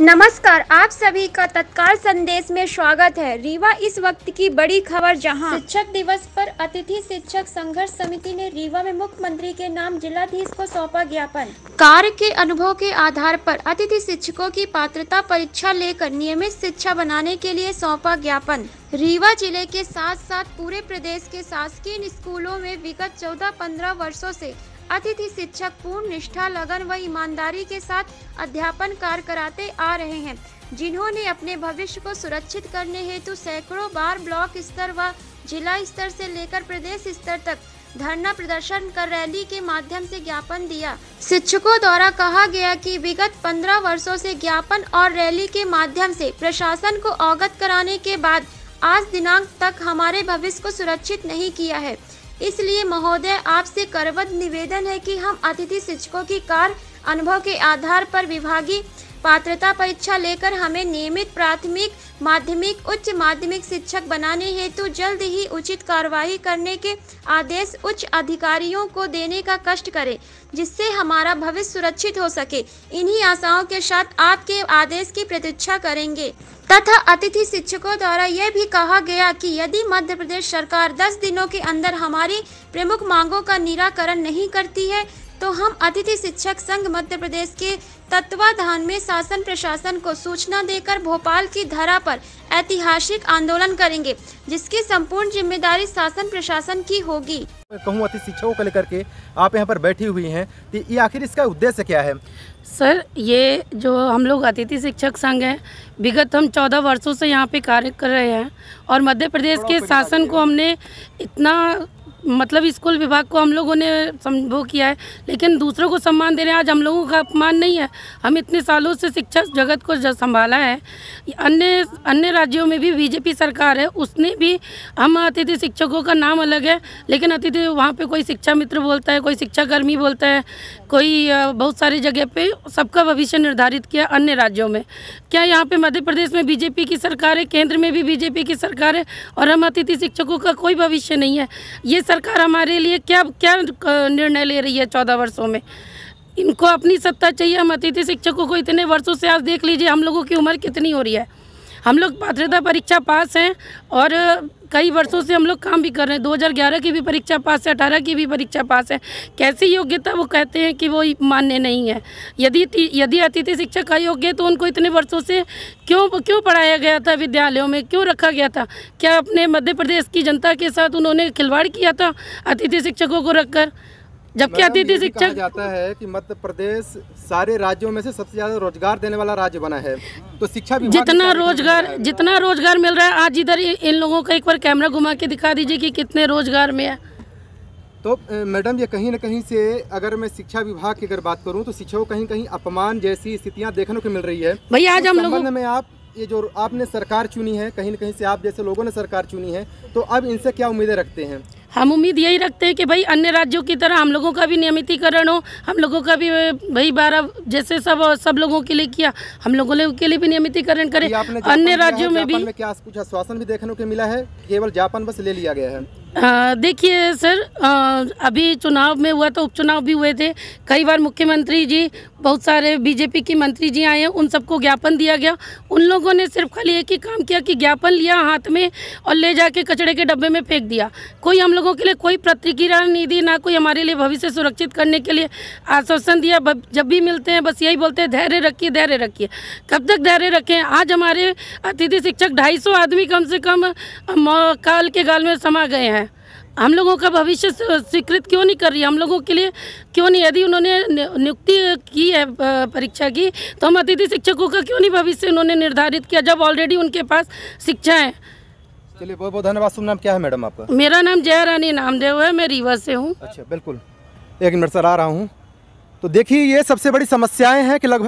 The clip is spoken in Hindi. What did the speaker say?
नमस्कार आप सभी का तत्काल संदेश में स्वागत है रीवा इस वक्त की बड़ी खबर जहां शिक्षक दिवस पर अतिथि शिक्षक संघर्ष समिति ने रीवा में मुख्यमंत्री के नाम जिलाधीश को सौंपा ज्ञापन कार्य के अनुभव के आधार पर अतिथि शिक्षकों की पात्रता परीक्षा लेकर नियमित शिक्षा बनाने के लिए सौंपा ज्ञापन रीवा जिले के साथ साथ पूरे प्रदेश के शासकीय स्कूलों में विगत चौदह पंद्रह वर्षो ऐसी अतिथि शिक्षक पूर्ण निष्ठा लगन व ईमानदारी के साथ अध्यापन कार्य कराते आ रहे हैं जिन्होंने अपने भविष्य को सुरक्षित करने हेतु सैकड़ों बार ब्लॉक स्तर व जिला स्तर से लेकर प्रदेश स्तर तक धरना प्रदर्शन कर रैली के माध्यम से ज्ञापन दिया शिक्षकों द्वारा कहा गया कि विगत 15 वर्षों से ज्ञापन और रैली के माध्यम से प्रशासन को अवगत कराने के बाद आज दिनांक तक हमारे भविष्य को सुरक्षित नहीं किया है इसलिए महोदय आपसे करवत निवेदन है कि हम अतिथि शिक्षकों की कार्य अनुभव के आधार पर विभागीय पात्रता परीक्षा लेकर हमें नियमित प्राथमिक माध्यमिक उच्च माध्यमिक शिक्षक बनाने हेतु जल्द ही उचित कार्रवाई करने के आदेश उच्च अधिकारियों को देने का कष्ट करें जिससे हमारा भविष्य सुरक्षित हो सके इन्हीं आशाओं के साथ आपके आदेश की प्रतीक्षा करेंगे तथा अतिथि शिक्षकों द्वारा यह भी कहा गया कि यदि मध्य प्रदेश सरकार 10 दिनों के अंदर हमारी प्रमुख मांगों का निराकरण नहीं करती है तो हम अतिथि शिक्षक संघ मध्य प्रदेश के तत्वाधान में शासन प्रशासन को सूचना देकर भोपाल की धरा पर ऐतिहासिक आंदोलन करेंगे जिसकी संपूर्ण जिम्मेदारी शासन प्रशासन की होगी कहूँ अतिथि शिक्षकों को लेकर के आप यहाँ पर बैठी हुई है तो ये आखिर इसका उद्देश्य क्या है सर ये जो हम लोग अतिथि शिक्षक संघ है विगत हम चौदह वर्षों से यहाँ पे कार्य कर रहे हैं और मध्य प्रदेश के शासन को हमने इतना मतलब स्कूल विभाग को हम लोगों ने संभव किया है लेकिन दूसरों को सम्मान दे रहे हैं आज हम लोगों का अपमान नहीं है हम इतने सालों से शिक्षा जगत को संभाला है अन्य अन्य राज्यों में भी बीजेपी सरकार है उसने भी हम अतिथि शिक्षकों का नाम अलग है लेकिन अतिथि वहाँ पे कोई शिक्षा मित्र बोलता है कोई शिक्षाकर्मी बोलता है कोई बहुत सारी जगह पर सबका भविष्य निर्धारित किया अन्य राज्यों में क्या यहाँ पर मध्य प्रदेश में बीजेपी की सरकार है केंद्र में भी बीजेपी की सरकार है और हम अतिथि शिक्षकों का कोई भविष्य नहीं है ये सरकार हमारे लिए क्या क्या निर्णय ले रही है चौदह वर्षों में इनको अपनी सत्ता चाहिए हम अतिथि शिक्षकों को इतने वर्षों से आज देख लीजिए हम लोगों की उम्र कितनी हो रही है हम लोग पात्रता परीक्षा पास हैं और कई वर्षों से हम लोग काम भी कर रहे हैं 2011 की भी परीक्षा पास है अठारह की भी परीक्षा पास है कैसी योग्यता वो कहते हैं कि वो मान्य नहीं है यदि यदि अतिथि शिक्षक योग्य है तो उनको इतने वर्षों से क्यों क्यों पढ़ाया गया था विद्यालयों में क्यों रखा गया था क्या अपने मध्य प्रदेश की जनता के साथ उन्होंने खिलवाड़ किया था अतिथि शिक्षकों को रखकर जबकि अतिथि शिक्षक जाता है कि मध्य प्रदेश सारे राज्यों में से सबसे ज्यादा रोजगार देने वाला राज्य बना है तो शिक्षा जितना रोजगार जितना रोजगार मिल रहा है आज इधर इन लोगों का एक बार कैमरा घुमा के दिखा दीजिए कि कितने रोजगार में है तो मैडम ये कहीं ना कहीं से अगर मैं शिक्षा विभाग की अगर बात करूँ तो शिक्षा कहीं कहीं अपमान जैसी स्थितियाँ देखने को मिल रही है भैया आज तो हम लोग में आप ये जो आपने सरकार चुनी है कहीं ना कहीं से आप जैसे लोगों ने सरकार चुनी है तो अब इनसे क्या उम्मीदें रखते हैं हम उम्मीद यही रखते हैं कि भाई अन्य राज्यों की तरह हम लोगों का भी नियमितीकरण हो हम लोगों का भी भाई बारह जैसे सब सब लोगों के लिए किया हम लोगों के लिए भी नियमितीकरण करें अन्य राज्यों में भी में क्या कुछ आश्वासन भी देखने को मिला है केवल जापान बस ले लिया गया है देखिए सर आ, अभी चुनाव में हुआ तो उपचुनाव भी हुए थे कई बार मुख्यमंत्री जी बहुत सारे बीजेपी की मंत्री जी आए हैं उन सबको ज्ञापन दिया गया उन लोगों ने सिर्फ खाली एक ही काम किया कि ज्ञापन लिया हाथ में और ले जाके कचड़े के डब्बे में फेंक दिया कोई हम लोगों के लिए कोई प्रतिक्रिया नहीं दी ना कोई हमारे लिए भविष्य सुरक्षित करने के लिए आश्वासन दिया जब भी मिलते हैं बस यही बोलते हैं धैर्य रखिए धैर्य रखिए कब तक धैर्य रखें आज हमारे अतिथि शिक्षक ढाई आदमी कम से कम काल के गाल में समा गए हैं हम लोगों का भविष्य स्वीकृत क्यों नहीं कर रही हम लोगों के लिए क्यों नहीं यदि उन्होंने नियुक्ति की है परीक्षा की तो हम अतिथि शिक्षकों का क्यों नहीं भविष्य उन्होंने निर्धारित किया जब ऑलरेडी उनके पास शिक्षा है चलिए बहुत बहुत धन्यवाद नाम क्या है मैडम आपका मेरा नाम जया रानी नामदेव है मैं रीवा से हूँ अच्छा बिल्कुल एक मिनट सर आ रहा हूँ तो देखिए ये सबसे बड़ी समस्याएं हैं कि लगभग